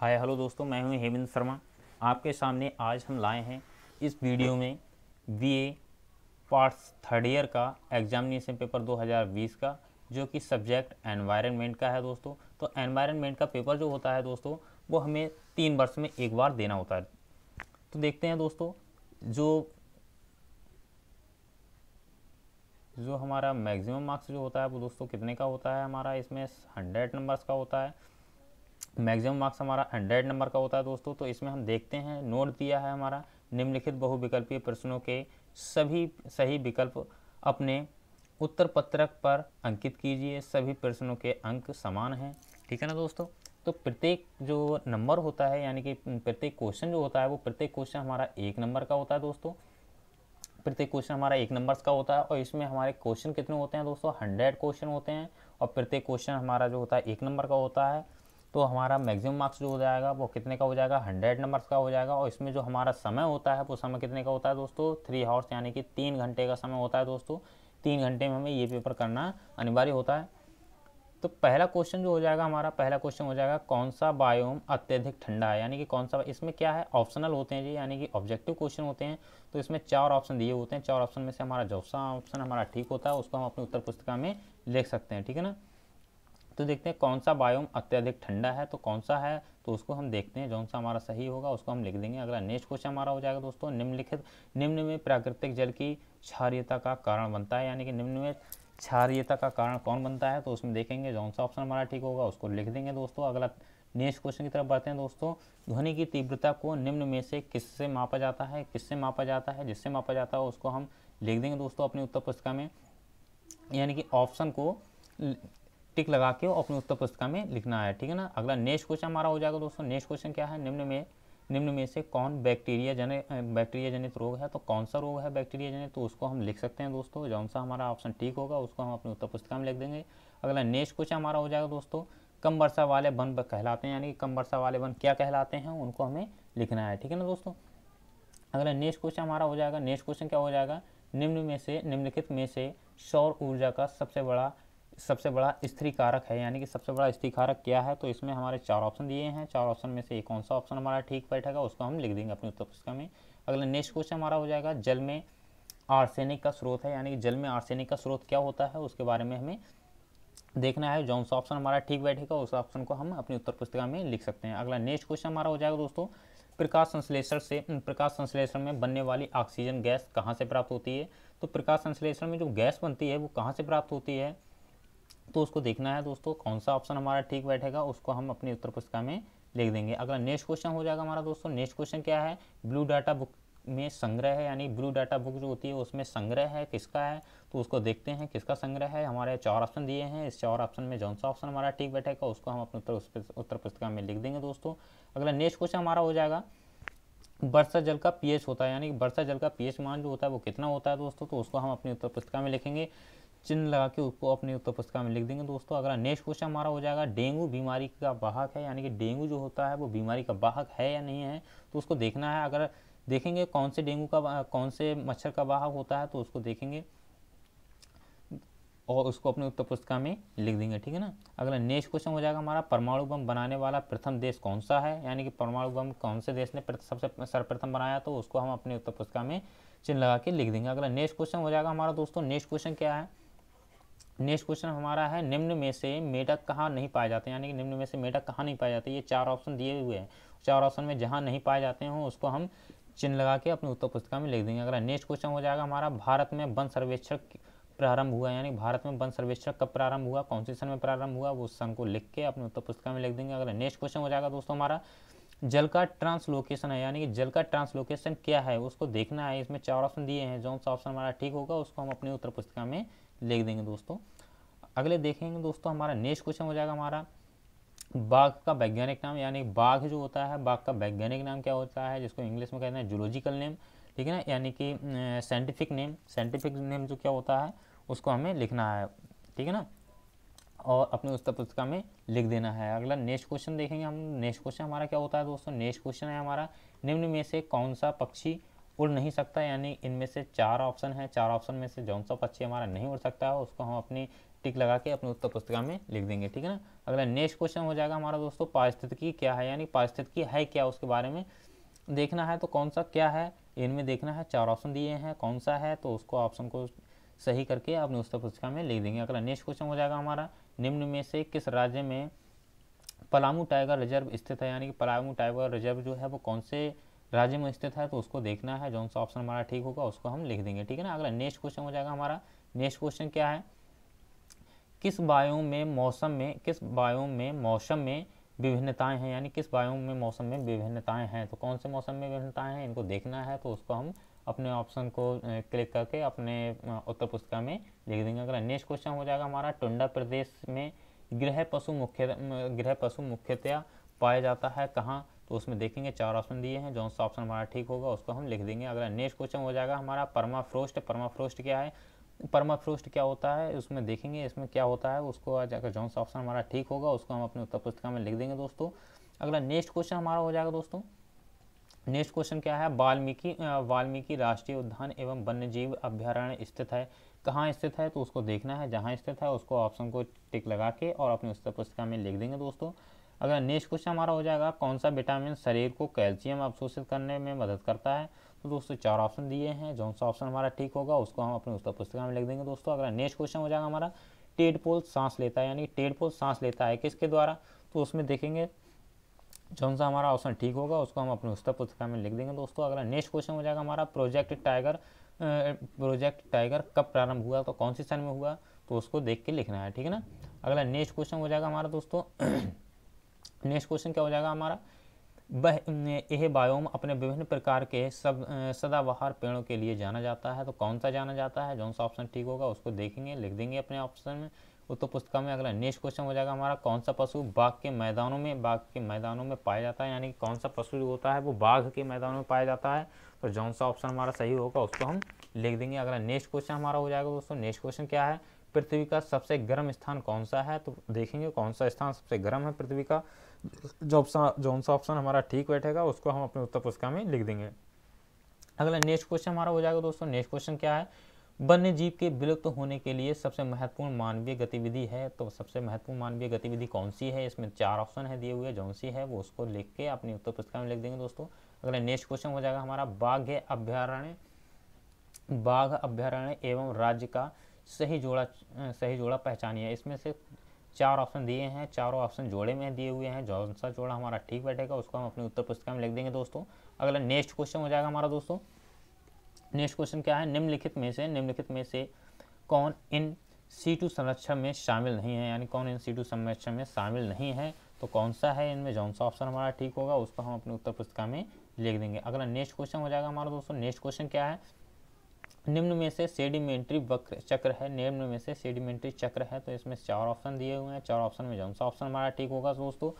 hi hello दोस्तों मैं हूं हेमंत शर्मा आपके सामने आज हम लाए हैं इस वीडियो में बीए पार्ट्स थर्ड ईयर का एग्जामिनेशन पेपर 2020 का जो कि सब्जेक्ट एनवायरनमेंट का है दोस्तों तो एनवायरनमेंट का पेपर जो होता है दोस्तों वो हमें तीन वर्ष में एक बार देना होता है तो देखते हैं दोस्तों जो जो हमारा मैक्सिमम मार्क्स जो होता है वो दोस्तों कितने का होता है हमारा इसमें हंड्रेड नंबर्स का होता है मैक्सिमम मार्क्स हमारा हंड्रेड नंबर का होता है दोस्तों तो इसमें हम देखते हैं नोट दिया है हमारा निम्नलिखित बहुविकल्पीय प्रश्नों के सभी सही विकल्प अपने उत्तर पत्रक पर अंकित कीजिए सभी प्रश्नों के अंक समान हैं ठीक है ना दोस्तों तो प्रत्येक जो नंबर होता है यानी कि प्रत्येक क्वेश्चन जो होता है वो प्रत्येक क्वेश्चन हमारा एक नंबर का होता है दोस्तों प्रत्येक क्वेश्चन हमारा एक नंबर का होता है और इसमें हमारे क्वेश्चन कितने होते हैं दोस्तों हंड्रेड क्वेश्चन होते हैं और प्रत्येक क्वेश्चन हमारा जो होता है एक नंबर का होता है तो हमारा मैक्सिमम मार्क्स जो हो जाएगा वो कितने का हो जाएगा हंड्रेड नंबर्स का हो जाएगा और इसमें जो हमारा समय होता है वो समय कितने का होता है दोस्तों थ्री हावर्स यानी कि तीन घंटे का समय होता है दोस्तों तीन घंटे में हमें ये पेपर करना अनिवार्य होता है तो पहला क्वेश्चन जो हो जाएगा हमारा पहला क्वेश्चन हो जाएगा कौन सा बायोम अत्यधिक ठंडा है यानी कि कौन सा इसमें क्या है ऑप्शनल होते हैं जी यानी कि ऑब्जेक्टिव क्वेश्चन होते हैं तो इसमें चार ऑप्शन दिए होते हैं चार ऑप्शन में से हमारा जो सा ऑप्शन हमारा ठीक होता है उसको हम अपनी उत्तर पुस्तिका में लिख सकते हैं ठीक है ना तो देखते हैं कौन सा बायोम अत्यधिक ठंडा है तो कौन सा है तो उसको हम देखते हैं जौन सा हमारा सही होगा उसको हम लिख देंगे अगला नेक्स्ट क्वेश्चन हमारा हो जाएगा दोस्तों निम्नलिखित निम्न में प्राकृतिक जल की क्षारियता का कारण बनता है यानी कि निम्न में क्षारियता का कारण कौन बनता है तो उसमें देखेंगे जौन सा ऑप्शन हमारा ठीक होगा उसको लिख देंगे दोस्तों अगला नेक्स्ट क्वेश्चन की तरफ बढ़ते हैं दोस्तों ध्वनि की तीव्रता को निम्न में से किससे मापा जाता है किससे मापा जाता है जिससे मापा जाता है उसको हम लिख देंगे दोस्तों अपनी उत्तर पुस्तिका में यानी कि ऑप्शन को टिक लगा के अपनी उत्तर पुस्तिका में लिखना है ठीक है ना अगला नेक्स्ट क्वेश्चन हमारा हो जाएगा दोस्तों नेक्स्ट क्वेश्चन क्या है निम्न में निम्न में से कौन बैक्टीरिया जन बैक्टीरिया जनित रोग है तो कौन सा रोग है बैक्टीरिया जनित तो उसको हम लिख सकते हैं दोस्तों जौन सा हमारा ऑप्शन ठीक होगा उसको हम अपनी उत्तर पुस्तिका में लिख देंगे अगला नेक्स्ट क्वेश्चन हमारा हो जाएगा दोस्तों कम वर्षा वाले वन कहलाते हैं यानी कि कम वर्षा वाले वन क्या कहलाते हैं उनको हमें लिखना है ठीक है ना दोस्तों अगला नेक्स्ट क्वेश्चन हमारा हो जाएगा नेक्स्ट क्वेश्चन क्या हो जाएगा निम्न में से निम्नलिखित में से सौर ऊर्जा का सबसे बड़ा सबसे बड़ा स्त्री कारक है यानी कि सबसे बड़ा स्त्री कारक क्या है तो इसमें हमारे चार ऑप्शन दिए हैं चार ऑप्शन में से एक कौन सा ऑप्शन हमारा ठीक बैठेगा उसको हम लिख देंगे अपनी उत्तर पुस्तिका में अगला नेक्स्ट क्वेश्चन हमारा हो जाएगा जल में आर्सेनिक का स्रोत है यानी कि जल में आर्सेनिक का स्रोत क्या होता है उसके बारे में हमें देखना है जौन सा ऑप्शन हमारा ठीक बैठेगा उस ऑप्शन को हम अपनी उत्तर पुस्तिका में लिख सकते हैं अगला नेक्स्ट क्वेश्चन हमारा हो जाएगा दोस्तों प्रकाश संश्लेषण से प्रकाश संश्लेषण में बनने वाली ऑक्सीजन गैस कहाँ से प्राप्त होती है तो प्रकाश संश्लेषण में जो गैस बनती है वो कहाँ से प्राप्त होती है तो उसको देखना है दोस्तों कौन सा ऑप्शन हमारा ठीक बैठेगा उसको हम अपनी उत्तर पुस्तिका में लिख देंगे अगला नेक्स्ट क्वेश्चन हो जाएगा हमारा दोस्तों नेक्स्ट क्वेश्चन क्या है ब्लू डाटा बुक में संग्रह है यानी ब्लू डाटा बुक जो होती है उसमें संग्रह है किसका है तो उसको देखते हैं किसका संग्रह है हमारे चार ऑप्शन दिए हैं इस चार ऑप्शन में जौन सा ऑप्शन हमारा ठीक बैठेगा उसको हम अपने उत्तर पुस्तिका में लिख देंगे दोस्तों अगला नेक्स्ट क्वेश्चन हमारा हो जाएगा वर्षा जल का पीएच होता है यानी वर्षा जल का पीएच मान जो होता है वो कितना होता है दोस्तों तो उसको हम अपनी उत्तर पुस्तिका में लिखेंगे चिन्ह लगा के उसको अपनी उत्तर पुस्तिका में लिख देंगे दोस्तों अगला नेक्स्ट क्वेश्चन हमारा हो जाएगा डेंगू बीमारी का वाहक है यानी कि डेंगू जो होता है वो बीमारी का वाहक है या नहीं है तो उसको देखना है अगर देखेंगे कौन से डेंगू का कौन से मच्छर का वाहक होता है तो उसको देखेंगे और उसको अपने उत्तर पुस्तिका में लिख देंगे ठीक है ना अगला नेक्स्ट क्वेश्चन हो जाएगा हमारा परमाणु बम बनाने वाला प्रथम देश कौन सा है यानी कि परमाणु बम कौन से देश ने सबसे सर्वप्रथम बनाया तो उसको हम अपने उत्तर पुस्तिका में चिन्ह लगा के लिख देंगे अगला नेक्स्ट क्वेश्चन हो जाएगा हमारा दोस्तों नेक्स्ट क्वेश्चन क्या है नेक्स्ट क्वेश्चन हमारा है निम्न में से मेढक कहाँ नहीं पाए जाते यानी कि निम्न में से मेढक कहाँ नहीं पाए जाते ये चार ऑप्शन दिए हुए हैं चार ऑप्शन में जहाँ नहीं पाए जाते हों उसको हम चिन्ह लगा के अपनी उत्तर पुस्तिका में लिख देंगे अगला नेक्स्ट क्वेश्चन हो जाएगा हमारा भारत में वन सर्वेक्षण प्रारंभ हुआ यानी भारत में वन सर्वेक्षण कब प्रारंभ हुआ कौन से सन में प्रारंभ हुआ वो सन को लिख के अपनी उत्तर पुस्तिका में लिख देंगे अगला नेक्स्ट क्वेश्चन हो जाएगा दोस्तों हमारा जल का ट्रांसलोकेशन है यानी कि जल का ट्रांसलोकेशन क्या है उसको देखना है इसमें चार ऑप्शन दिए हैं जो सा ऑप्शन हमारा ठीक होगा उसको हम अपनी उत्तर पुस्तिका में लिख देंगे दोस्तों अगले देखेंगे दोस्तों हमारा नेक्स्ट क्वेश्चन हो जाएगा हमारा बाघ का वैज्ञानिक नाम यानी बाघ जो होता है बाघ का वैज्ञानिक नाम क्या होता है जिसको इंग्लिश में कहते हैं जूलॉजिकल नेम ठीक है ना यानी कि साइंटिफिक नेम साइंटिफिक नेम जो क्या होता है उसको हमें लिखना है ठीक है ना और अपनी उत्तर पुस्तिका में लिख देना है अगला नेक्स्ट क्वेश्चन देखेंगे हम नेक्स्ट क्वेश्चन हमारा क्या होता है दोस्तों नेक्स्ट क्वेश्चन है हमारा निम्न में से कौन सा पक्षी उड़ नहीं सकता यानी इनमें से चार ऑप्शन है चार ऑप्शन में से जौन सा पक्षी हमारा नहीं उड़ सकता है उसको हम अपनी टिक लगा के अपनी उत्तर पुस्तिका में लिख देंगे ठीक है ना अगला नेक्स्ट क्वेश्चन हो जाएगा हमारा दोस्तों पारिस्थितिकी क्या है यानी पारिस्थितिकी है क्या उसके बारे में देखना है तो कौन सा क्या है इनमें देखना है चार ऑप्शन दिए हैं कौन सा है तो उसको ऑप्शन को सही करके अपनी उत्तर पुस्तिका में लिख देंगे अगला नेक्स्ट क्वेश्चन हो जाएगा हमारा निम्न में से किस राज्य में पलामू टाइगर रिजर्व स्थित है यानी कि पलामू टाइगर रिजर्व जो है वो कौन से राज्य में स्थित है तो उसको देखना है जो सा ऑप्शन हमारा ठीक होगा उसको हम लिख देंगे ठीक है ना अगला नेक्स्ट क्वेश्चन हो जाएगा हमारा नेक्स्ट क्वेश्चन क्या है किस वायु में मौसम में किस वायु में मौसम में विभिन्नताएं हैं यानी किस वायु में मौसम में विभिन्नताएं हैं तो कौन से मौसम में विभिन्नताएं हैं इनको देखना है तो उसको हम अपने ऑप्शन को क्लिक करके अपने उत्तर पुस्तिका में लिख देंगे अगला नेक्स्ट क्वेश्चन हो जाएगा हमारा टुंडा प्रदेश में गृह पशु मुख्य गृह पशु मुख्यतया पाया जाता है कहाँ तो उसमें देखेंगे चार ऑप्शन दिए हैं जो सा ऑप्शन हमारा ठीक होगा उसको हम लिख देंगे अगला नेक्स्ट क्वेश्चन हो जाएगा हमारा परमाफ्रोस्ट परमाफ्रोस्ट क्या है परमाफ्रोस्ट क्या होता है उसमें देखेंगे इसमें क्या होता है उसको जाकर जौन सा ऑप्शन हमारा ठीक होगा उसको हम अपने उत्तर पुस्तिका में लिख देंगे दोस्तों अगला नेक्स्ट क्वेश्चन हमारा हो जाएगा दोस्तों नेक्स्ट क्वेश्चन क्या है वाल्मीकि वाल्मीकि राष्ट्रीय उद्यान एवं वन्यजीव अभ्यारण्य स्थित है कहाँ स्थित है तो उसको देखना है जहाँ स्थित है उसको ऑप्शन को टिक लगा के और अपनी उत्तर पुस्तिका में लिख देंगे दोस्तों अगला नेक्स्ट क्वेश्चन हमारा हो जाएगा कौन सा विटामिन शरीर को कैल्शियम अवशोषित करने में मदद करता है तो दोस्तों चार ऑप्शन दिए हैं जो सा ऑप्शन हमारा ठीक होगा उसको हम अपने उत्तर पुस्तिका में लिख देंगे दोस्तों अगला नेक्स्ट क्वेश्चन हो जाएगा हमारा टेडपोल सांस लेता है यानी टेड पोल सांस लेता है किसके द्वारा तो उसमें देखेंगे जो सा हमारा ऑप्शन ठीक होगा उसको हम अपने उत्तर पुस्तिका में लिख देंगे दोस्तों अगला नेक्स्ट क्वेश्चन हो जाएगा हमारा प्रोजेक्ट टाइगर प्रोजेक्ट टाइगर कब प्रारंभ हुआ तो कौन से सन में हुआ तो उसको देख के लिखना है ठीक है ना अगला नेक्स्ट क्वेश्चन हो जाएगा हमारा दोस्तों नेक्स्ट क्वेश्चन क्या हो जाएगा हमारा वह यह बायोम अपने विभिन्न प्रकार के सब सदाबहार पेड़ों के लिए जाना जाता है तो कौन सा जाना जाता है कौन सा ऑप्शन ठीक होगा उसको देखेंगे लिख देंगे अपने ऑप्शन में उत्तर तो पुस्तिका में अगला नेक्स्ट क्वेश्चन हो जाएगा हमारा कौन सा पशु बाघ के मैदानों में बाघ के मैदानों में पाया जाता है यानी कि कौन सा पशु जो होता है वो बाघ के मैदानों में पाया जाता है तो जौन सा ऑप्शन हमारा सही होगा उसको हम लिख देंगे अगला नेक्स्ट क्वेश्चन हमारा हो जाएगा दोस्तों नेक्स्ट क्वेश्चन क्या है पृथ्वी का सबसे गर्म स्थान कौन सा है तो देखेंगे कौन सा स्थान सबसे गर्म है पृथ्वी का जो ऑप्शन सा ऑप्शन हमारा ठीक बैठेगा उसको हम अपने उत्तर पुस्तिका में लिख देंगे अगला नेक्स्ट क्वेश्चन हमारा हो जाएगा दोस्तों नेक्स्ट क्वेश्चन क्या है वन्य जीव के विलुप्त होने के लिए सबसे महत्वपूर्ण मानवीय गतिविधि है तो सबसे महत्वपूर्ण मानवीय गतिविधि कौन सी है इसमें चार ऑप्शन है दिए हुए जौन सी है वो उसको लिख के अपनी उत्तर पुस्तिका में लिख देंगे दोस्तों अगला नेक्स्ट क्वेश्चन हो जाएगा हमारा बाघ्य अभ्यारण्य बाघ अभ्यारण्य एवं राज्य का सही जोड़ा सही जोड़ा पहचानिए इसमें से चार ऑप्शन दिए हैं चारों ऑप्शन जोड़े में दिए हुए हैं जौन सा जोड़ा हमारा ठीक बैठेगा उसको हम अपनी उत्तर पुस्तिका में लिख देंगे दोस्तों अगला नेक्स्ट क्वेश्चन हो जाएगा हमारा दोस्तों नेक्स्ट क्वेश्चन क्या है निम्नलिखित में से निम्नलिखित में से कौन इन सी टू संरक्षण में शामिल नहीं है यानी कौन इन सी टू संरक्षण में शामिल नहीं है तो कौन सा है इनमें जौन सा ऑप्शन हमारा ठीक होगा उसको हम अपनी उत्तर पुस्तिका में लिख देंगे अगला नेक्स्ट क्वेश्चन हो जाएगा हमारा दोस्तों नेक्स्ट क्वेश्चन क्या है निम्न में से सेडिमेंट्री वक्र चक्र है निम्न में से सेडिमेंट्री चक्र है तो इसमें चार ऑप्शन दिए हुए हैं चार ऑप्शन में जौन सा ऑप्शन हमारा ठीक होगा दोस्तों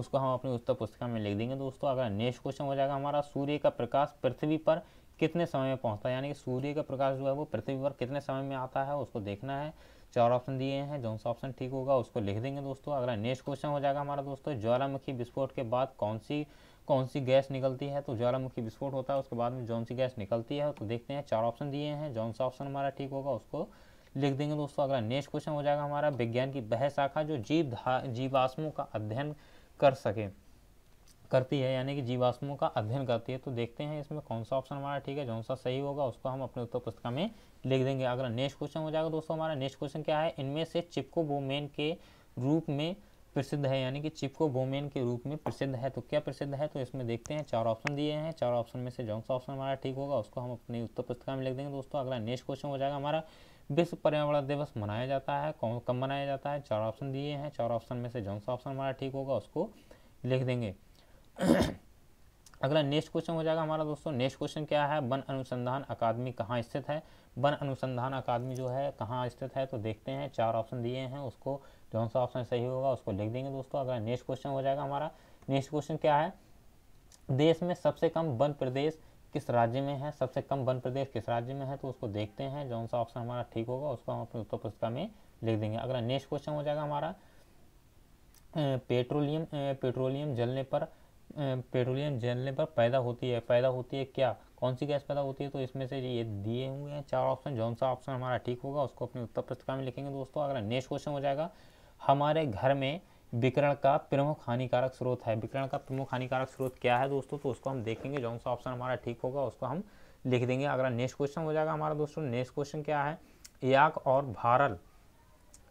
उसको हम अपनी उत्तर पुस्तिका में लिख देंगे दोस्तों अगर नेक्स्ट क्वेश्चन हो जाएगा हमारा सूर्य का प्रकाश पृथ्वी पर कितने समय में पहुंचता है यानी कि सूर्य का प्रकाश जो है वो पृथ्वी पर कितने समय में आता है उसको देखना है चार ऑप्शन दिए हैं जौन सा ऑप्शन ठीक होगा उसको लिख देंगे दोस्तों अगला नेक्स्ट क्वेश्चन हो जाएगा हमारा दोस्तों ज्वालामुखी विस्फोट के बाद कौन सी कौन सी गैस निकलती है तो ज्वालामुखी विस्फोट होता है उसके बाद में जौन सी गैस निकलती है तो देखते हैं चार ऑप्शन दिए हैं जौन सा ऑप्शन हमारा ठीक होगा उसको लिख देंगे दोस्तों अगला नेक्स्ट क्वेश्चन हो जाएगा हमारा विज्ञान की वह शाखा जो जीव जीवाश्मों का अध्ययन कर सके करती है यानी कि जीवाश्मों का अध्ययन करती है तो देखते हैं इसमें कौन सा ऑप्शन हमारा ठीक है जौन सा सही होगा उसको हम अपने उत्तर पुस्तिका में लिख देंगे अगला नेक्स्ट क्वेश्चन हो जाएगा दोस्तों हमारा नेक्स्ट क्वेश्चन क्या है इनमें से चिपको बोमेन के रूप में प्रसिद्ध है यानी कि चिपको बोमेन के रूप में प्रसिद्ध है तो क्या प्रसिद्ध है तो इसमें देखते हैं चार ऑप्शन दिए हैं चार ऑप्शन में से जौन सा ऑप्शन हमारा ठीक होगा उसको हम अपनी उत्तर पुस्तिका में लिख देंगे दोस्तों अगला नेक्स्ट क्वेश्चन हो जाएगा हमारा विश्व पर्यावरण दिवस मनाया जाता है कौन कब मनाया जाता है चार ऑप्शन दिए हैं चार ऑप्शन में से जौन सा ऑप्शन हमारा ठीक होगा उसको लिख देंगे अगला नेक्स्ट क्वेश्चन हो जाएगा हमारा दोस्तों नेक्स्ट क्वेश्चन क्या है वन अनुसंधान अकादमी कहाँ स्थित है वन अनुसंधान अकादमी जो है कहाँ स्थित है तो देखते हैं चार ऑप्शन दिए हैं उसको कौन सा ऑप्शन सही होगा उसको लिख देंगे दोस्तों अगला नेक्स्ट क्वेश्चन हो जाएगा हमारा नेक्स्ट क्वेश्चन क्या है देश में सबसे कम वन प्रदेश किस राज्य में है सबसे कम वन प्रदेश किस राज्य में है तो उसको देखते हैं जौन सा ऑप्शन हमारा ठीक होगा उसको हम अपनी उत्तर पुस्तिका में लिख देंगे अगला नेक्स्ट क्वेश्चन हो जाएगा हमारा पेट्रोलियम पेट्रोलियम जलने पर पेट्रोलियम जलने पर पैदा होती है पैदा होती है क्या कौन सी गैस पैदा होती है तो इसमें से ये दिए हुए हैं चार ऑप्शन जौन सा ऑप्शन हमारा ठीक होगा उसको अपनी उत्तर पुस्तिका में लिखेंगे दोस्तों अगला नेक्स्ट क्वेश्चन हो जाएगा हमारे घर में विकरण का प्रमुख हानिकारक स्रोत है विकरण का प्रमुख हानिकारक स्रोत क्या है दोस्तों तो उसको हम देखेंगे जौन सा ऑप्शन हमारा ठीक होगा उसको हम लिख देंगे अगला नेक्स्ट क्वेश्चन हो जाएगा हमारा दोस्तों नेक्स्ट क्वेश्चन क्या है याक और भारल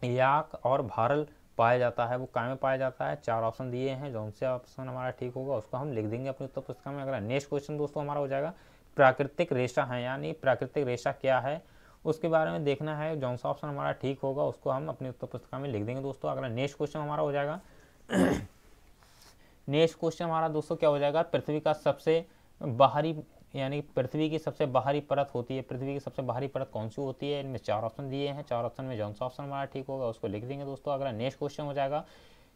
याक और भारल पाया जाता है वो काय में पाया जाता है चार ऑप्शन दिए हैं जो से ऑप्शन हमारा ठीक होगा उसको हम लिख देंगे अपनी उत्तर पुस्तिका में अगला नेक्स्ट क्वेश्चन दोस्तों हमारा हो जाएगा प्राकृतिक रेशा है यानी प्राकृतिक रेशा क्या है उसके बारे में देखना है जो सा ऑप्शन हमारा ठीक होगा उसको हम अपनी उत्तर पुस्तिका में लिख देंगे दोस्तों अगला नेक्स्ट क्वेश्चन हमारा हो जाएगा नेक्स्ट क्वेश्चन हमारा दोस्तों क्या हो जाएगा पृथ्वी का सबसे बाहरी यानी पृथ्वी की सबसे बाहरी परत होती है पृथ्वी की सबसे बाहरी परत कौन सी होती है इनमें चार ऑप्शन दिए हैं चार ऑप्शन में जौन सा ऑप्शन हमारा ठीक होगा उसको लिख देंगे दोस्तों अगला नेक्स्ट क्वेश्चन हो जाएगा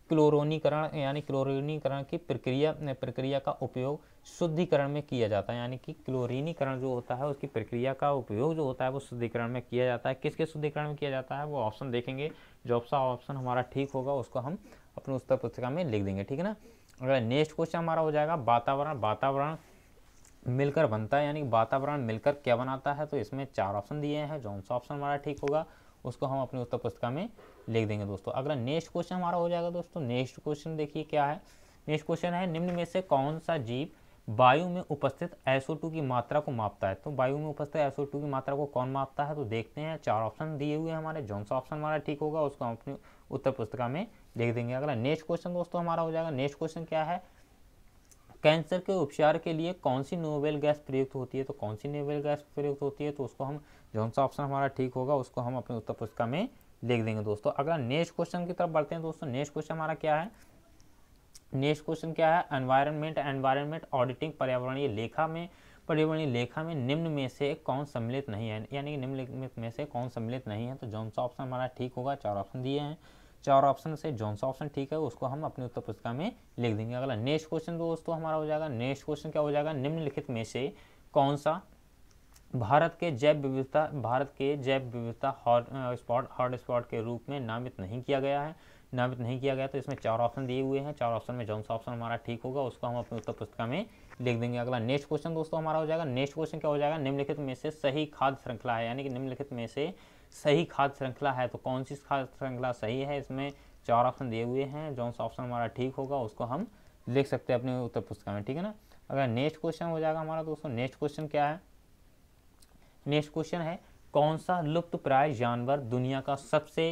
क्लोरोनीकरण यानी क्लोरोनीकरण की प्रक्रिया प्रक्रिया का उपयोग शुद्धिकरण में किया जाता है यानी कि क्लोरिनीकरण जो होता है उसकी प्रक्रिया का उपयोग जो होता है वो शुद्धिकरण में किया जाता है किसके शुद्धिकरण में किया जाता है वो ऑप्शन देखेंगे जो सा ऑप्शन हमारा ठीक होगा उसको हम अपने उत्तर पुस्तिका में लिख देंगे ठीक है ना अगर नेक्स्ट क्वेश्चन हमारा हो जाएगा वातावरण वातावरण मिलकर बनता है यानी वातावरण मिलकर क्या बनाता है तो इसमें चार ऑप्शन दिए हैं जो सा ऑप्शन हमारा ठीक होगा उसको हम अपनी उत्तर पुस्तिका में लिख देंगे दोस्तों अगला नेक्स्ट क्वेश्चन हमारा हो जाएगा दोस्तों नेक्स्ट क्वेश्चन देखिए क्या है नेक्स्ट क्वेश्चन है निम्न में से कौन सा जीव वायु में उपस्थित SO2 की मात्रा को मापता है तो वायु में उपस्थित SO2 की मात्रा को कौन मापता है तो देखते हैं चार ऑप्शन दिए हुए हमारे जौन सा ऑप्शन हमारा ठीक होगा उसको हम अपनी उत्तर पुस्तिका में लिख देंगे अगला नेक्स्ट क्वेश्चन दोस्तों हमारा हो जाएगा नेक्स्ट क्वेश्चन क्या है कैंसर के उपचार के लिए कौन सी नोबेल गैस प्रयुक्त होती है तो कौन सी नोबेल गैस प्रयुक्त होती है तो उसको हम जौन सा ऑप्शन हमारा ठीक होगा उसको हम अपने उत्तर पुस्तिका में लिख देंगे दोस्तों अगला नेक्स्ट क्वेश्चन की तरफ बढ़ते हैं दोस्तों नेक्स्ट क्वेश्चन हमारा क्या है नेक्स्ट क्वेश्चन क्या है एनवायरमेंट एनवायरमेंट ऑडिटिंग पर्यावरणीय लेखा में पर्यावरणीय लेखा में निम्न में से कौन सम्मिलित नहीं है यानी कि निम्न में से कौन सम्मिलित नहीं है तो जौन सा ऑप्शन हमारा ठीक होगा चार ऑप्शन दिए हैं चार ऑप्शन से जौन सा ऑप्शन ठीक है उसको हम अपनी उत्तर पुस्तिका में लिख देंगे अगला नेक्स्ट क्वेश्चन दोस्तों हमारा हो जाएगा नेक्स्ट क्वेश्चन क्या हो जाएगा निम्नलिखित में से कौन सा भारत के जैव विविधता भारत के जैव विविधता हॉट स्पॉट हॉट स्पॉट के रूप में नामित नहीं किया गया है नामित नहीं किया गया तो इसमें चार ऑप्शन दिए हुए हैं चार ऑप्शन में जौन सा ऑप्शन हमारा ठीक होगा उसको हम अपनी उत्तर पुस्तिका में लिख देंगे अगला नेक्स्ट क्वेश्चन दोस्तों हमारा हो जाएगा नेक्स्ट क्वेश्चन क्या हो जाएगा निम्नलिखित में से सही खाद्य श्रृंखला है यानी कि निम्नलिखित में से सही खाद्य श्रृंखला है तो कौन सी खाद्य श्रृंखला सही है इसमें चार ऑप्शन दिए हुए हैं जो सा ऑप्शन हमारा ठीक होगा उसको हम लिख सकते हैं अपने उत्तर पुस्तिका में ठीक है ना अगर नेक्स्ट क्वेश्चन हो जाएगा हमारा दोस्तों नेक्स्ट क्वेश्चन क्या है नेक्स्ट क्वेश्चन है कौन सा लुप्त प्राय जानवर दुनिया का सबसे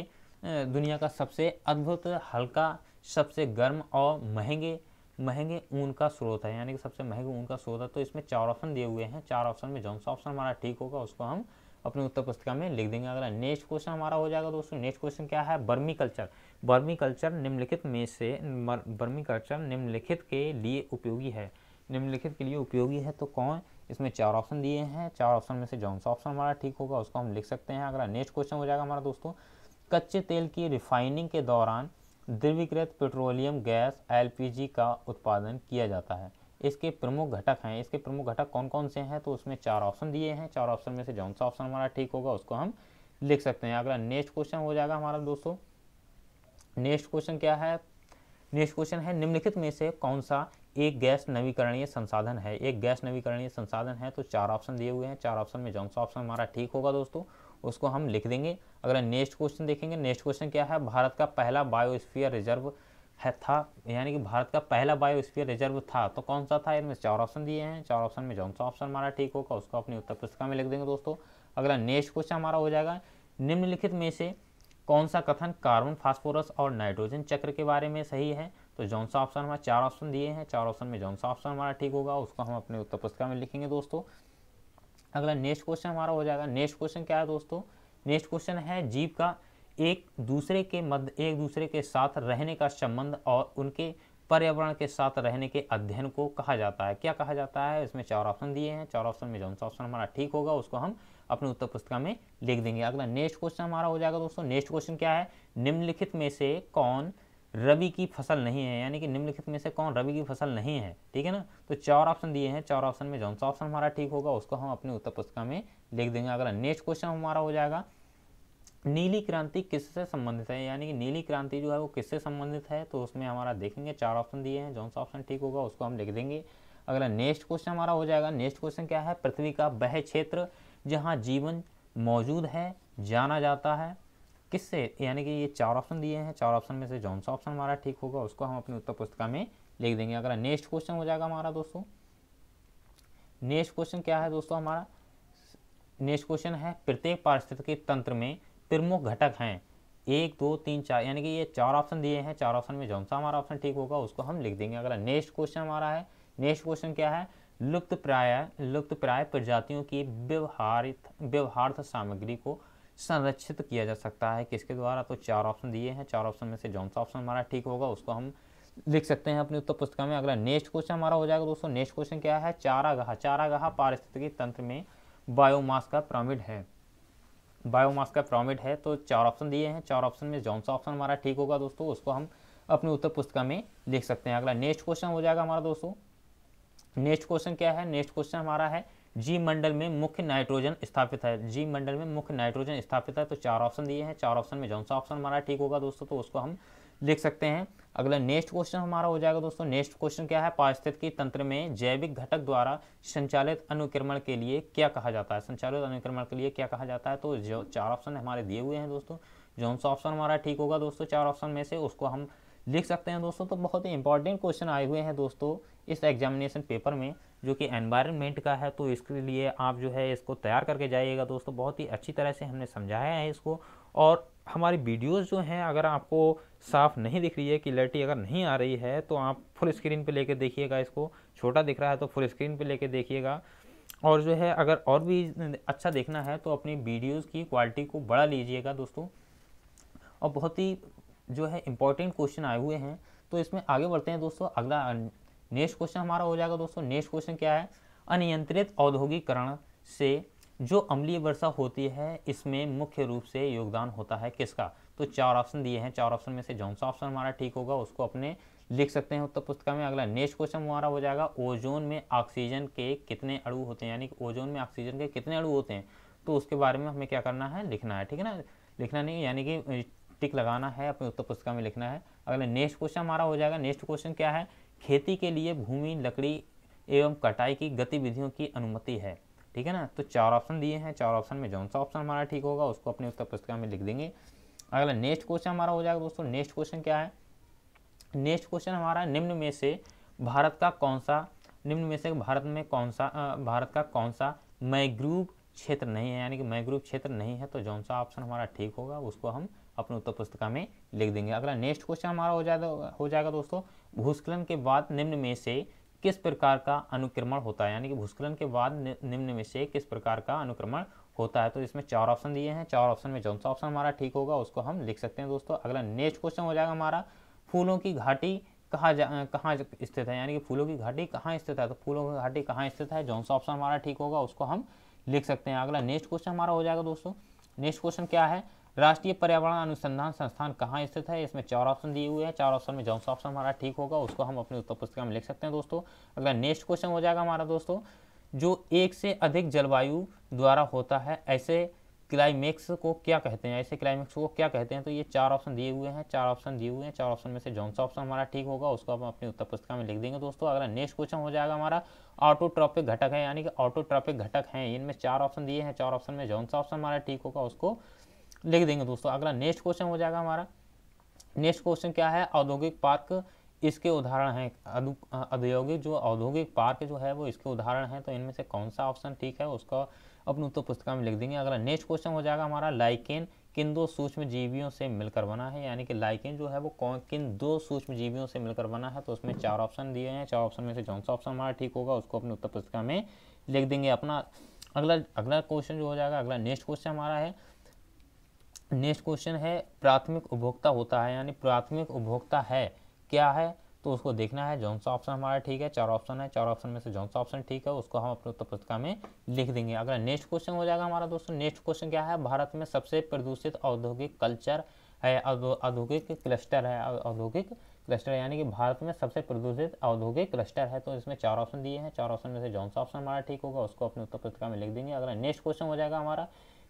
दुनिया का सबसे अद्भुत हल्का सबसे गर्म और महंगे महंगे ऊन का स्रोत है यानी कि सबसे महंगे ऊन का स्रोत है तो इसमें चार ऑप्शन दिए हुए हैं चार ऑप्शन में जौन सा ऑप्शन हमारा ठीक होगा उसको हम अपनी उत्तर पुस्तिका में लिख देंगे अगला नेक्स्ट क्वेश्चन हमारा हो जाएगा दोस्तों नेक्स्ट क्वेश्चन क्या है बर्मी कल्चर बर्मी कल्चर निम्नलिखित में से बर्मी कल्चर निम्नलिखित के लिए उपयोगी है निम्नलिखित के लिए उपयोगी है तो कौन इसमें चार ऑप्शन दिए हैं चार ऑप्शन में से जौन सा ऑप्शन हमारा ठीक होगा उसको हम लिख सकते हैं अगला नेक्स्ट क्वेश्चन हो जाएगा हमारा दोस्तों कच्चे तेल की रिफाइनिंग के दौरान द्रवीकृत पेट्रोलियम गैस एलपीजी का उत्पादन किया जाता है इसके प्रमुख घटक हैं इसके प्रमुख घटक कौन कौन से हैं तो उसमें चार ऑप्शन दिए हैं चार ऑप्शन में से जौन सा ऑप्शन हमारा ठीक होगा उसको हम लिख सकते हैं अगला नेक्स्ट क्वेश्चन हो जाएगा हमारा दोस्तों नेक्स्ट क्वेश्चन क्या है नेक्स्ट क्वेश्चन है निम्नलिखित में से कौन सा एक गैस नवीकरणीय संसाधन है एक गैस नवीकरणीय संसाधन है तो चार ऑप्शन दिए हुए हैं चार ऑप्शन में जौन सा ऑप्शन हमारा ठीक होगा दोस्तों उसको हम लिख देंगे अगला नेक्स्ट क्वेश्चन देखेंगे नेक्स्ट क्वेश्चन क्या है भारत का पहला बायोस्फीयर रिजर्व है था यानी कि भारत का पहला बायोस्फीयर रिजर्व था तो कौन सा था इनमें चार ऑप्शन दिए हैं चार ऑप्शन में जौन सा ऑप्शन हमारा ठीक होगा उसको अपनी उत्तर पुस्तिका में लिख देंगे दोस्तों अगला नेक्स्ट क्वेश्चन हमारा हो जाएगा निम्नलिखित में से कौन सा कथन कार्बन फास्फोरस और नाइट्रोजन चक्र के बारे में सही है तो जौन सा ऑप्शन हमारे चार ऑप्शन दिए हैं चार ऑप्शन में जौन सा ऑप्शन हमारा ठीक होगा उसको हम अपने उत्तर पुस्तिका में लिखेंगे दोस्तों अगला नेक्स्ट क्वेश्चन हमारा हो जाएगा नेक्स्ट क्वेश्चन क्या है दोस्तों नेक्स्ट क्वेश्चन है जीव का एक दूसरे के मध्य एक दूसरे के साथ रहने का संबंध और उनके पर्यावरण के साथ रहने के अध्ययन को कहा जाता है क्या कहा जाता है इसमें चार ऑप्शन दिए हैं चार ऑप्शन में जो सा ऑप्शन हमारा ठीक होगा उसको हम अपने उत्तर पुस्तिका में लिख देंगे अगला नेक्स्ट क्वेश्चन हमारा हो जाएगा दोस्तों नेक्स्ट क्वेश्चन क्या है निम्नलिखित में से कौन रबी की फसल नहीं है यानी कि निम्नलिखित में से कौन रबी की फसल नहीं है ठीक है ना तो चार ऑप्शन दिए हैं चार ऑप्शन में जो सा ऑप्शन हमारा ठीक होगा उसको हम अपने उत्तर पुस्तिका में लिख देंगे अगला नेक्स्ट क्वेश्चन हमारा हो जाएगा नीली क्रांति किससे संबंधित है यानी कि नीली क्रांति जो है वो किससे संबंधित है तो उसमें हमारा देखेंगे चार ऑप्शन दिए हैं जौन सा ऑप्शन ठीक होगा उसको हम लिख देंगे अगला नेक्स्ट क्वेश्चन हमारा हो जाएगा नेक्स्ट क्वेश्चन क्या है पृथ्वी का वह क्षेत्र जहाँ जीवन मौजूद है जाना जाता है किससे यानी कि ये चार ऑप्शन दिए हैं चार ऑप्शन में से जौन सा ऑप्शन हमारा ठीक होगा उसको हम अपनी उत्तर पुस्तिका में लिख देंगे अगला नेक्स्ट क्वेश्चन हो जाएगा हमारा दोस्तों नेक्स्ट क्वेश्चन क्या है दोस्तों हमारा नेक्स्ट क्वेश्चन है प्रत्येक पारिस्थितिकी तंत्र में प्रमुख घटक हैं एक दो तीन चार यानी कि ये चार ऑप्शन दिए हैं चार ऑप्शन में जौन सा हमारा ऑप्शन ठीक होगा उसको हम लिख देंगे अगला नेक्स्ट क्वेश्चन हमारा है नेक्स्ट क्वेश्चन क्या है लुप्त प्राय लुप्त प्राय प्रजातियों की व्यवहारित व्यवहार सामग्री को संरक्षित किया जा सकता है किसके द्वारा तो चार ऑप्शन दिए हैं चार ऑप्शन में से जौन सा ऑप्शन हमारा ठीक होगा उसको हम लिख सकते हैं अपनी उत्तर पुस्तिका में अगला नेक्स्ट क्वेश्चन हमारा हो जाएगा दोस्तों नेक्स्ट क्वेश्चन क्या है चारागाह चारागाह पारिस्थितिकी तंत्र में बायोमास का प्रमिड है बायोमास का प्रॉमिट है तो चार ऑप्शन दिए हैं चार ऑप्शन में जौन सा ऑप्शन हमारा ठीक होगा दोस्तों उसको हम अपनी उत्तर पुस्तिका में लिख सकते हैं अगला नेक्स्ट क्वेश्चन हो जाएगा हमारा दोस्तों नेक्स्ट क्वेश्चन क्या है नेक्स्ट क्वेश्चन हमारा है जी मंडल में मुख्य नाइट्रोजन स्थापित है जी मंडल में मुख्य नाइट्रोजन स्थापित है तो चार ऑप्शन दिए हैं चार ऑप्शन में जौन सा ऑप्शन हमारा ठीक होगा दोस्तों तो उसको हम लिख सकते हैं अगला नेक्स्ट क्वेश्चन हमारा हो जाएगा दोस्तों नेक्स्ट क्वेश्चन क्या है पारिस्थितिकी तंत्र में जैविक घटक द्वारा संचालित अनुक्रमण के लिए क्या कहा जाता है संचालित अनुक्रमण के लिए क्या कहा जाता है तो जो चार ऑप्शन हमारे दिए हुए हैं दोस्तों जो सा ऑप्शन हमारा ठीक होगा दोस्तों चार ऑप्शन में से उसको हम लिख सकते हैं दोस्तों तो बहुत ही इंपॉर्टेंट क्वेश्चन आए हुए हैं दोस्तों इस एग्जामिनेशन पेपर में जो कि एनवायरनमेंट का है तो इसके लिए आप जो है इसको तैयार करके जाइएगा दोस्तों बहुत ही अच्छी तरह से हमने समझाया है इसको और हमारी वीडियोस जो हैं अगर आपको साफ नहीं दिख रही है क्लैरिटी अगर नहीं आ रही है तो आप फुल स्क्रीन पे लेके देखिएगा इसको छोटा दिख रहा है तो फुल स्क्रीन पे लेके देखिएगा और जो है अगर और भी अच्छा देखना है तो अपनी वीडियोज़ की क्वालिटी को बढ़ा लीजिएगा दोस्तों और बहुत ही जो है इम्पोर्टेंट क्वेश्चन आए हुए हैं तो इसमें आगे बढ़ते हैं दोस्तों अगला नेक्स्ट क्वेश्चन हमारा हो जाएगा दोस्तों नेक्स्ट क्वेश्चन क्या है अनियंत्रित औद्योगिकरण से जो अम्लीय वर्षा होती है इसमें मुख्य रूप से योगदान होता है किसका तो चार ऑप्शन दिए हैं चार ऑप्शन में से जौन सा ऑप्शन हमारा ठीक होगा उसको अपने लिख सकते हैं उत्तर पुस्तिका में अगला नेक्स्ट क्वेश्चन हमारा हो जाएगा ओजोन में ऑक्सीजन के कितने अड़ू होते हैं यानी कि ओजोन में ऑक्सीजन के कितने अड़ू होते हैं तो उसके बारे में हमें क्या करना है लिखना है ठीक है ना लिखना नहीं यानी कि टिक लगाना है अपने उत्तर पुस्तिका में लिखना है अगला नेक्स्ट क्वेश्चन हमारा हो जाएगा नेक्स्ट क्वेश्चन क्या है खेती के लिए भूमि लकड़ी एवं कटाई की गतिविधियों की अनुमति है ठीक है ना तो चार ऑप्शन दिए हैं चार ऑप्शन में जौन सा ऑप्शन हमारा ठीक होगा उसको अपने उत्तर पुस्तिका में लिख देंगे अगला नेक्स्ट क्वेश्चन हमारा हो जाएगा दोस्तों नेक्स्ट क्वेश्चन क्या है नेक्स्ट क्वेश्चन हमारा निम्न में से भारत का कौन सा निम्न में से भारत में कौन सा भारत का कौन सा मैग्रूव क्षेत्र नहीं है यानी कि मैग्रूव क्षेत्र नहीं है तो जौन सा ऑप्शन हमारा ठीक होगा उसको हम अपने उत्तर पुस्तिका में लिख देंगे अगला नेक्स्ट क्वेश्चन हमारा हो जाएगा हो जाएगा दोस्तों भूस्खलन के बाद निम्न में से किस प्रकार का अनुक्रमण होता है यानी कि भूस्खलन के बाद निम्न में से किस प्रकार का अनुक्रमण होता है तो इसमें चार ऑप्शन दिए हैं चार ऑप्शन में कौन सा ऑप्शन हमारा ठीक होगा उसको हम लिख सकते हैं दोस्तों अगला नेक्स्ट क्वेश्चन हो जाएगा हमारा फूलों की घाटी कहाँ जा कहाँ स्थित है यानी कि फूलों की घाटी कहाँ स्थित है तो फूलों की घाटी कहाँ स्थित है जौन सा ऑप्शन हमारा ठीक होगा उसको हम लिख सकते हैं अगला नेक्स्ट क्वेश्चन हमारा हो जाएगा दोस्तों नेक्स्ट क्वेश्चन क्या है राष्ट्रीय पर्यावरण अनुसंधान संस्थान कहाँ स्थित है इसमें चार ऑप्शन दिए हुए हैं चार ऑप्शन में जौन सा ऑप्शन हमारा ठीक होगा उसको हम अपनी उत्तर पुस्तिका में लिख सकते हैं दोस्तों अगला नेक्स्ट क्वेश्चन हो जाएगा हमारा दोस्तों जो एक से अधिक जलवायु द्वारा होता है ऐसे क्लाइमेक्स को क्या कहते हैं ऐसे क्लाइमेक्स को क्या कहते हैं तो ये चार ऑप्शन दिए हुए हैं चार ऑप्शन दिए हुए हैं चार ऑप्शन में से जौन सा ऑप्शन हमारा ठीक होगा उसको हम अपनी उत्तर पुस्तिका में लिख देंगे दोस्तों अगला नेक्स्ट क्वेश्चन हो जाएगा हमारा ऑटोट्रॉपिक घटक है यानी कि ऑटोट्रॉपिक घटक हैं इनमें चार ऑप्शन दिए हैं चार ऑप्शन में जौन सा ऑप्शन हमारा ठीक होगा उसको लिख देंगे दोस्तों अगला नेक्स्ट क्वेश्चन हो जाएगा हमारा नेक्स्ट क्वेश्चन क्या है औद्योगिक पार्क इसके उदाहरण हैं औद्योगिक जो औद्योगिक पार्क जो है वो इसके उदाहरण हैं तो इनमें से कौन सा ऑप्शन ठीक है उसका अपनी उत्तर पुस्तिका में लिख देंगे अगला नेक्स्ट क्वेश्चन हो जाएगा हमारा लाइकेन किन दो सूक्ष्म जीवियों से मिलकर बना है यानी कि लाइकेन जो है वो कौन किन दो सूक्ष्म जीवियों से मिलकर बना है तो उसमें चार ऑप्शन दिए हैं चार ऑप्शन में से कौन सा ऑप्शन हमारा ठीक होगा उसको अपने उत्तर पुस्तिका में लिख देंगे अपना अगला अगला क्वेश्चन जो हो जाएगा अगला नेक्स्ट क्वेश्चन हमारा है नेक्स्ट क्वेश्चन है प्राथमिक उपभोक्ता होता है यानी प्राथमिक उपभोक्ता है क्या है तो उसको देखना है जौन सा ऑप्शन हमारा ठीक है चार ऑप्शन है चार ऑप्शन में से जौन सा ऑप्शन ठीक है उसको हम अपने उत्तर पुस्तिका में लिख देंगे अगर नेक्स्ट क्वेश्चन हो जाएगा हमारा दोस्तों नेक्स्ट क्वेश्चन क्या है भारत में सबसे प्रदूषित औद्योगिक कल्चर है औद्योगिक क्लस्टर है औद्योगिक क्लस्टर यानी कि भारत में सबसे प्रदूषित औद्योगिक क्लस्टर है तो इसमें चार ऑप्शन दिए हैं चार ऑप्शन में से जौन सा ऑप्शन हमारा ठीक होगा उसको अपने उत्तर पुस्तिका में लिख देंगे अगला नेक्स्ट क्वेश्चन हो जाएगा हमारा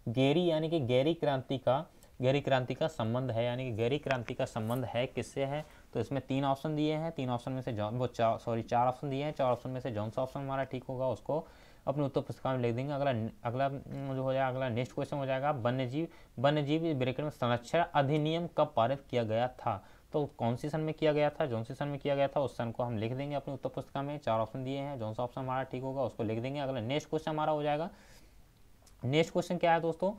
गैरी यानी कि गैरी क्रांति का गहरी क्रांति का संबंध है यानी कि गहरी क्रांति का संबंध है किससे है तो इसमें तीन ऑप्शन दिए हैं तीन ऑप्शन में से जॉन वो चार सॉरी चार ऑप्शन दिए हैं चार ऑप्शन में से जॉन सा ऑप्शन हमारा ठीक होगा उसको अपने उत्तर पुस्तिका में लिख देंगे अगला अगला जो हो जाएगा अगला नेक्स्ट क्वेश्चन हो जाएगा वन्य जीव वन्य जीव ब्रेकेट में संरक्षण अधिनियम कब पारित किया गया था तो कौन सी सन में किया गया था जौन सी सन में किया गया था उस सन को हम लिख देंगे अपने उत्तर पुस्तिका में चार ऑप्शन दिए हैं जौन सा ऑप्शन हमारा ठीक होगा उसको लिख देंगे अगला नेक्स्ट क्वेश्चन हमारा हो जाएगा नेक्स्ट क्वेश्चन क्या है दोस्तों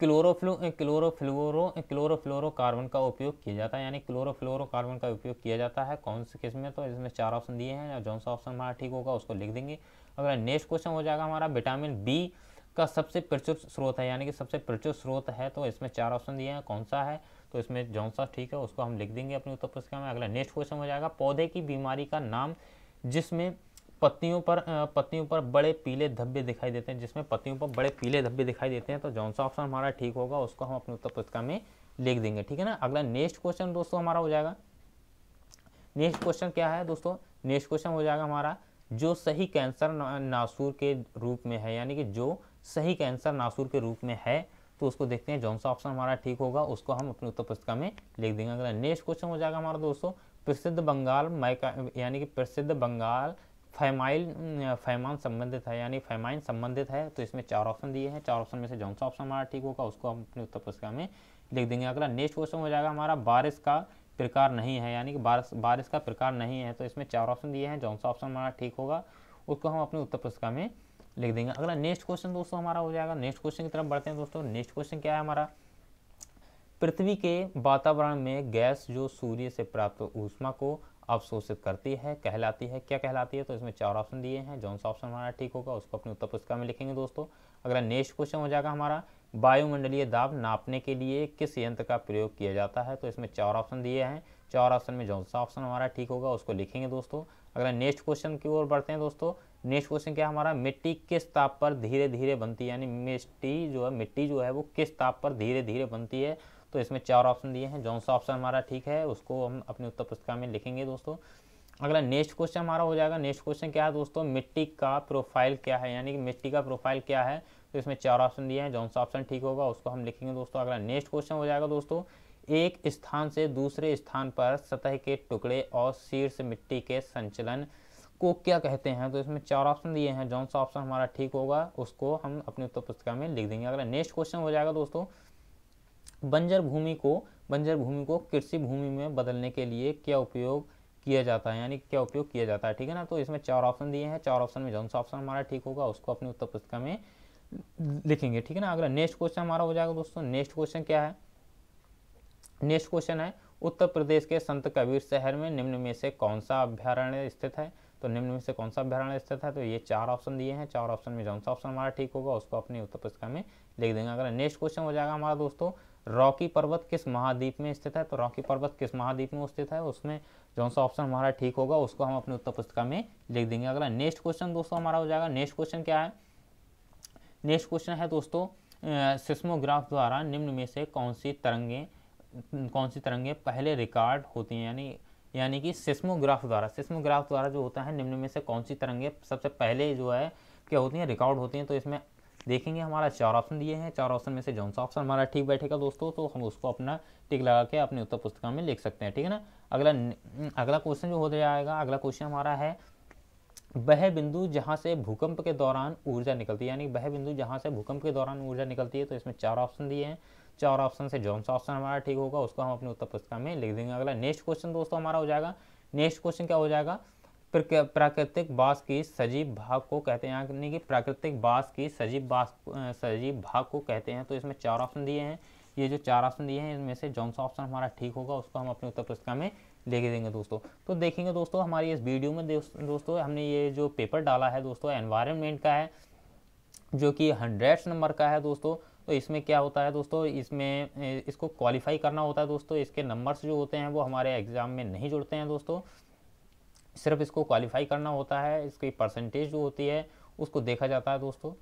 क्लोरोफ्लो क्लोरोफ्लोरो क्लोरोफ्लोरोकार्बन का उपयोग किया जाता है यानी क्लोरोफ्लोरोकार्बन का उपयोग किया जाता है कौन से किस्म में तो इसमें चार ऑप्शन दिए हैं जो सा ऑप्शन हमारा ठीक होगा उसको लिख देंगे अगला नेक्स्ट क्वेश्चन हो जाएगा हमारा विटामिन बी का सबसे प्रचुर स्रोत है यानी कि सबसे प्रचुर स्रोत है तो इसमें चार ऑप्शन दिए हैं कौन सा है तो इसमें जौन सा ठीक है उसको हम लिख देंगे अपनी उत्तर पुस्तिका में अगला नेक्स्ट क्वेश्चन हो जाएगा पौधे की बीमारी का नाम जिसमें पत्तियों पर पत्तियों पर बड़े पीले धब्बे दिखाई देते हैं जिसमें पत्तियों पर बड़े पीले धब्बे दिखाई देते हैं तो जौन सा ऑप्शन हमारा ठीक होगा उसको हम अपनी उत्तर पुस्तिका में लिख देंगे ठीक है ना अगला नेक्स्ट क्वेश्चन दोस्तों हमारा हो जाएगा नेक्स्ट क्वेश्चन क्या है दोस्तों नेक्स्ट क्वेश्चन हो जाएगा हमारा जो सही कैंसर नासूर के रूप में है यानी कि जो सही कैंसर नासूर के रूप में है तो उसको देखते हैं जौन सा ऑप्शन हमारा ठीक होगा उसको हम अपनी उत्तर पुस्तिका में लिख देंगे अगला नेक्स्ट क्वेश्चन हो जाएगा हमारा दोस्तों प्रसिद्ध बंगाल मैका यानी कि प्रसिद्ध बंगाल फैमाइल फैमान संबंधित है यानी फैमाइन संबंधित है तो इसमें चार ऑप्शन दिए हैं चार ऑप्शन में से जौन सा ऑप्शन हमारा ठीक होगा उसको हम अपनी उत्तर पुस्तिका में लिख देंगे अगला नेक्स्ट क्वेश्चन हो जाएगा हमारा बारिश का प्रकार नहीं है यानी कि बारिश बारिश का प्रकार नहीं है तो इसमें चार ऑप्शन दिए हैं जौन सा ऑप्शन हमारा ठीक होगा उसको हम अपनी उत्तर पुस्तिका में लिख देंगे अगला नेक्स्ट क्वेश्चन दोस्तों हमारा हो जाएगा नेक्स्ट क्वेश्चन की तरफ बढ़ते हैं दोस्तों नेक्स्ट क्वेश्चन क्या है हमारा पृथ्वी के वातावरण में गैस जो सूर्य से प्राप्त ऊष्मा को अवशोषित करती है कहलाती है क्या कहलाती है तो इसमें चार ऑप्शन दिए हैं जौन सा ऑप्शन हमारा ठीक होगा उसको अपनी उत्तर पुस्तिका में लिखेंगे दोस्तों अगला नेक्स्ट क्वेश्चन हो जाएगा हमारा वायुमंडलीय दाब नापने के लिए किस यंत्र का प्रयोग किया जाता है तो इसमें चार ऑप्शन दिए हैं चार ऑप्शन में जौन सा ऑप्शन हमारा ठीक होगा उसको लिखेंगे दोस्तों अगला नेक्स्ट क्वेश्चन की ओर बढ़ते हैं दोस्तों नेक्स्ट क्वेश्चन क्या हमारा मिट्टी किस ताप पर धीरे धीरे बनती है यानी मिट्टी जो है मिट्टी जो है वो किस ताप पर धीरे धीरे बनती है तो इसमें चार ऑप्शन दिए हैं जौन सा ऑप्शन हमारा ठीक है उसको हम अपनी उत्तर पुस्तिका में लिखेंगे दोस्तों अगला नेक्स्ट क्वेश्चन हमारा हो जाएगा नेक्स्ट क्वेश्चन क्या है दोस्तों मिट्टी का प्रोफाइल क्या है यानी कि मिट्टी का प्रोफाइल क्या है तो इसमें चार ऑप्शन दिए हैं जौन सा ऑप्शन ठीक होगा उसको हम लिखेंगे दोस्तों अगला नेक्स्ट क्वेश्चन हो जाएगा दोस्तों एक स्थान से दूसरे स्थान पर सतह के टुकड़े और शीर्ष मिट्टी के संचलन को क्या कहते हैं तो इसमें चार ऑप्शन दिए हैं जौन सा ऑप्शन हमारा ठीक होगा उसको हम अपनी उत्तर पुस्तिका में लिख देंगे अगला नेक्स्ट क्वेश्चन हो जाएगा दोस्तों बंजर भूमि को बंजर भूमि को कृषि भूमि में बदलने के लिए क्या उपयोग किया जाता है यानी क्या उपयोग किया जाता है ठीक है ना तो इसमें चार ऑप्शन दिए हैं चार ऑप्शन में जौन सा ऑप्शन हमारा ठीक होगा उसको अपनी उत्तर पुस्तिका में लिखेंगे ठीक है ना अगला नेक्स्ट क्वेश्चन हमारा हो जाएगा दोस्तों नेक्स्ट क्वेश्चन क्या है नेक्स्ट क्वेश्चन है उत्तर प्रदेश के संत कबीर शहर में निम्न में से कौन सा अभ्यारण्य स्थित है तो निम्न में से कौन सा अभ्यारण्य स्थित है तो ये चार ऑप्शन दिए हैं चार ऑप्शन में जौन सा ऑप्शन हमारा ठीक होगा उसको अपनी उत्तर पुस्तिका में लिख देंगे अगला नेक्स्ट क्वेश्चन हो जाएगा हमारा दोस्तों रॉकी पर्वत किस महाद्वीप में स्थित है तो रॉकी पर्वत किस महाद्वीप में स्थित है उसमें जो सा ऑप्शन हमारा ठीक होगा उसको हम अपनी उत्तर पुस्तिका में लिख देंगे अगला नेक्स्ट क्वेश्चन दोस्तों हमारा हो जाएगा नेक्स्ट क्वेश्चन क्या है नेक्स्ट क्वेश्चन है दोस्तों सिस्मोग्राफ द्वारा निम्न में से कौन सी तरंगे कौन सी तरंगे पहले रिकॉर्ड होती हैं यानी यानी कि सिस्मोग्राफ द्वारा सिस्मोग्राफ द्वारा जो होता है निम्न में से कौन सी तरंगे सबसे पहले जो है क्या होती हैं रिकॉर्ड होती हैं तो इसमें देखेंगे हमारा चार ऑप्शन दिए हैं चार ऑप्शन में से जौन सा ऑप्शन हमारा ठीक बैठेगा दोस्तों तो हम उसको अपना टिक लगा के अपने उत्तर पुस्तिका में लिख सकते हैं ठीक है ना अगला अगला क्वेश्चन जो हो जाएगा अगला क्वेश्चन हमारा है वह बिंदु जहाँ से भूकंप के दौरान ऊर्जा निकलती है यानी वह बिंदु जहाँ से भूकंप के दौरान ऊर्जा निकलती है तो इसमें चार ऑप्शन दिए हैं चार ऑप्शन से जौन सा ऑप्शन हमारा ठीक होगा उसको हम अपने उत्तर पुस्तिका में लिख देंगे अगला नेक्स्ट क्वेश्चन दोस्तों हमारा हो जाएगा नेक्स्ट क्वेश्चन क्या हो जाएगा प्राकृतिक बास की सजीव भाग को कहते हैं यानी कि प्राकृतिक बास की सजीव बास सजीव भाग को कहते हैं तो इसमें चार ऑप्शन दिए हैं ये जो चार ऑप्शन दिए हैं इनमें से जौन सा ऑप्शन हमारा ठीक होगा उसको हम अपनी उत्तर पुस्तिका में लेके देंगे दोस्तों तो देखेंगे दोस्तों हमारी इस वीडियो में दोस्तों हमने ये जो पेपर डाला है दोस्तों एनवायरमेंट का है जो कि हंड्रेड्स नंबर का है दोस्तों तो इसमें क्या होता है दोस्तों इसमें इसको क्वालिफाई करना होता है दोस्तों इसके नंबर्स जो होते हैं वो हमारे एग्ज़ाम में नहीं जुड़ते हैं दोस्तों सिर्फ इसको क्वालिफाई करना होता है इसकी परसेंटेज जो होती है उसको देखा जाता है दोस्तों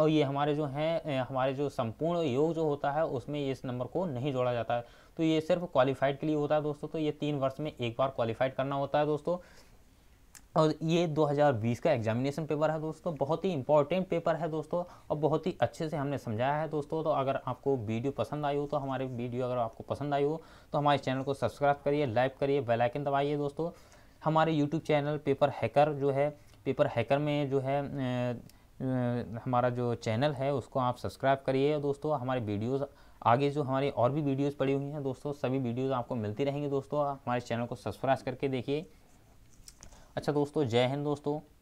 और ये हमारे जो हैं हमारे जो संपूर्ण योग जो होता है उसमें इस नंबर को नहीं जोड़ा जाता है तो ये सिर्फ क्वालिफाइड के लिए होता है दोस्तों तो ये तीन वर्ष में एक बार क्वालिफाइड करना होता है दोस्तों और ये 2020 का एग्जामिनेशन पेपर है दोस्तों बहुत ही इंपॉर्टेंट पेपर है दोस्तों और बहुत ही अच्छे से हमने समझाया है दोस्तों तो अगर आपको वीडियो पसंद आई हो तो हमारे वीडियो अगर आपको पसंद आई हो तो हमारे चैनल को सब्सक्राइब करिए लाइक करिए बेलाइकन दबाइए दोस्तों हमारे यूट्यूब चैनल पेपर हैकर जो है पेपर हैकर में जो है हमारा जो चैनल है उसको आप सब्सक्राइब करिए दोस्तों हमारे वीडियोस आगे जो हमारे और भी वीडियोस पड़ी हुई हैं दोस्तों सभी वीडियोस आपको मिलती रहेंगी दोस्तों हमारे चैनल को सब्सक्राइब करके देखिए अच्छा दोस्तों जय हिंद दोस्तों